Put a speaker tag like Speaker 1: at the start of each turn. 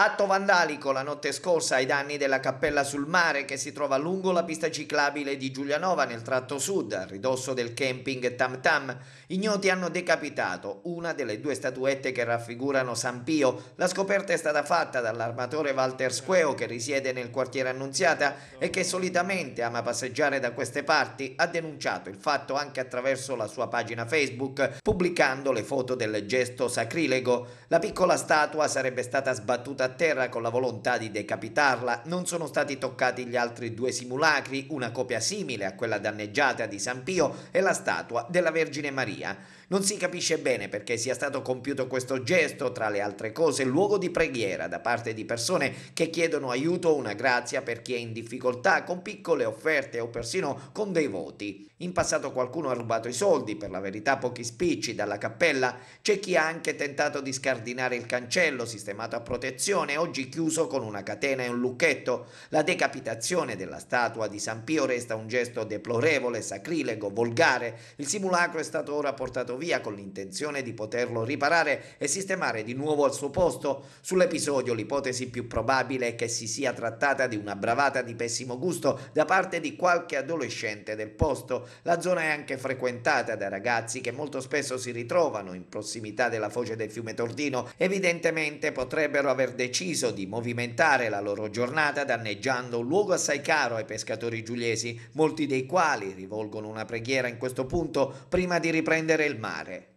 Speaker 1: Atto vandalico la notte scorsa ai danni della Cappella sul Mare che si trova lungo la pista ciclabile di Giulianova nel tratto sud, a ridosso del camping Tam Tam. Ignoti hanno decapitato una delle due statuette che raffigurano San Pio. La scoperta è stata fatta dall'armatore Walter Squeo che risiede nel quartiere Annunziata e che solitamente ama passeggiare da queste parti. Ha denunciato il fatto anche attraverso la sua pagina Facebook pubblicando le foto del gesto sacrilego. La piccola statua sarebbe stata sbattuta a terra con la volontà di decapitarla, non sono stati toccati gli altri due simulacri, una copia simile a quella danneggiata di San Pio e la statua della Vergine Maria. Non si capisce bene perché sia stato compiuto questo gesto, tra le altre cose, luogo di preghiera da parte di persone che chiedono aiuto o una grazia per chi è in difficoltà con piccole offerte o persino con dei voti. In passato qualcuno ha rubato i soldi, per la verità pochi spicci, dalla cappella. C'è chi ha anche tentato di scardinare il cancello sistemato a protezione situazione oggi chiuso con una catena e un lucchetto. La decapitazione della statua di San Pio resta un gesto deplorevole, sacrilego, volgare. Il simulacro è stato ora portato via con l'intenzione di poterlo riparare e sistemare di nuovo al suo posto. Sull'episodio l'ipotesi più probabile è che si sia trattata di una bravata di pessimo gusto da parte di qualche adolescente del posto. La zona è anche frequentata da ragazzi che molto spesso si ritrovano in prossimità della foce del fiume Tordino. Evidentemente potrebbero aver deciso deciso di movimentare la loro giornata danneggiando un luogo assai caro ai pescatori giuliesi, molti dei quali rivolgono una preghiera in questo punto prima di riprendere il mare.